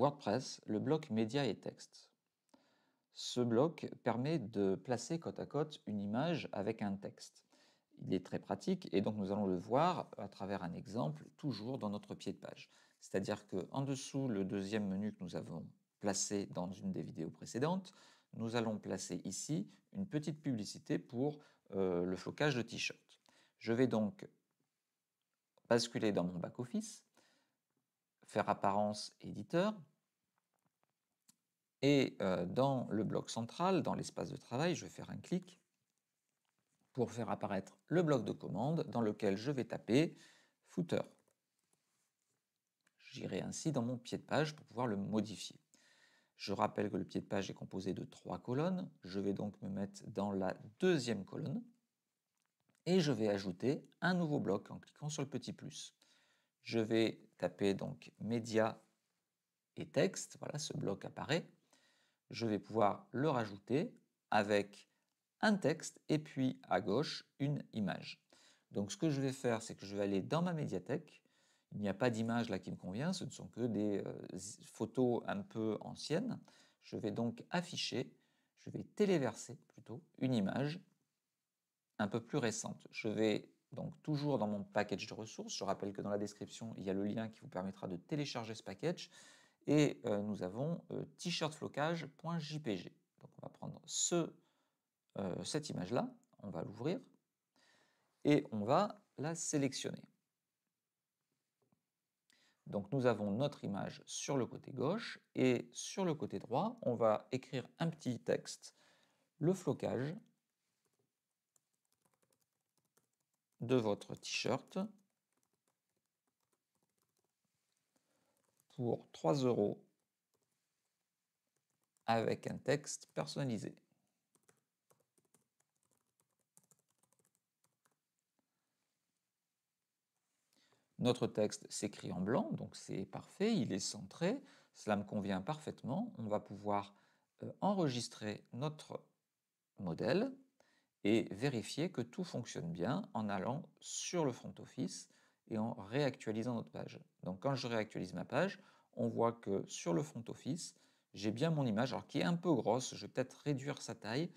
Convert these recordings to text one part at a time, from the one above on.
WordPress, le bloc Média et texte Ce bloc permet de placer côte à côte une image avec un texte. Il est très pratique et donc nous allons le voir à travers un exemple toujours dans notre pied de page. C'est-à-dire qu'en dessous, le deuxième menu que nous avons placé dans une des vidéos précédentes, nous allons placer ici une petite publicité pour euh, le flocage de t-shirts. Je vais donc basculer dans mon back-office faire apparence éditeur. Et euh, dans le bloc central, dans l'espace de travail, je vais faire un clic pour faire apparaître le bloc de commande dans lequel je vais taper footer. J'irai ainsi dans mon pied de page pour pouvoir le modifier. Je rappelle que le pied de page est composé de trois colonnes. Je vais donc me mettre dans la deuxième colonne et je vais ajouter un nouveau bloc en cliquant sur le petit plus je vais taper donc média et texte, voilà ce bloc apparaît. Je vais pouvoir le rajouter avec un texte et puis à gauche une image. Donc ce que je vais faire, c'est que je vais aller dans ma médiathèque. Il n'y a pas d'image là qui me convient, ce ne sont que des euh, photos un peu anciennes. Je vais donc afficher, je vais téléverser plutôt une image un peu plus récente. Je vais donc toujours dans mon package de ressources, je rappelle que dans la description, il y a le lien qui vous permettra de télécharger ce package. Et euh, nous avons euh, t-shirtflocage.jpg. Donc on va prendre euh, cette image-là, on va l'ouvrir et on va la sélectionner. Donc nous avons notre image sur le côté gauche et sur le côté droit, on va écrire un petit texte. Le flocage de votre t-shirt pour 3 euros avec un texte personnalisé. Notre texte s'écrit en blanc, donc c'est parfait, il est centré, cela me convient parfaitement. On va pouvoir euh, enregistrer notre modèle et vérifier que tout fonctionne bien en allant sur le front office et en réactualisant notre page. Donc quand je réactualise ma page, on voit que sur le front office, j'ai bien mon image, alors qui est un peu grosse, je vais peut-être réduire sa taille.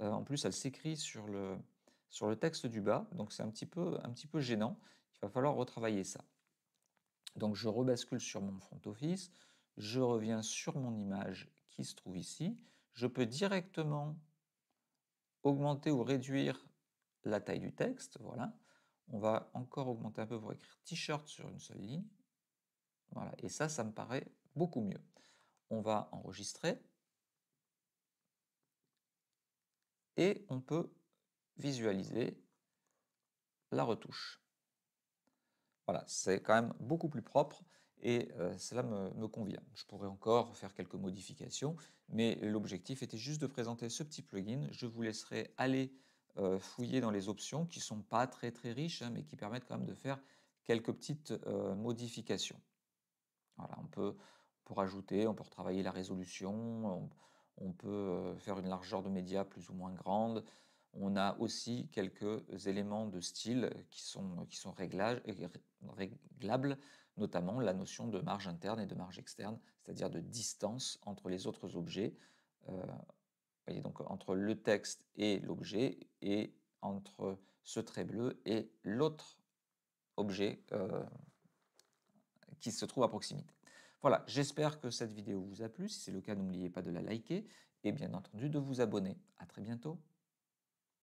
Euh, en plus, elle s'écrit sur le, sur le texte du bas, donc c'est un, un petit peu gênant. Il va falloir retravailler ça. Donc je rebascule sur mon front office, je reviens sur mon image qui se trouve ici. Je peux directement augmenter ou réduire la taille du texte, voilà. On va encore augmenter un peu pour écrire t-shirt sur une seule ligne. Voilà, et ça, ça me paraît beaucoup mieux. On va enregistrer. Et on peut visualiser la retouche. Voilà, c'est quand même beaucoup plus propre et euh, cela me, convient. Je pourrais encore faire quelques modifications, mais l'objectif était juste de présenter ce petit plugin. Je vous laisserai aller euh, fouiller dans les options qui ne sont pas très très riches, hein, mais qui permettent quand même de faire quelques petites euh, modifications. Voilà, on peut, pour ajouter, on peut retravailler la résolution, on, peut faire une largeur de média plus ou moins grande. On a aussi quelques éléments de style qui sont, qui sont réglages, réglables notamment la notion de marge interne et de marge externe, c'est-à-dire de distance entre les autres objets, euh, voyez, donc entre le texte et l'objet, et entre ce trait bleu et l'autre objet euh, qui se trouve à proximité. Voilà, j'espère que cette vidéo vous a plu. Si c'est le cas, n'oubliez pas de la liker et bien entendu de vous abonner. À très bientôt.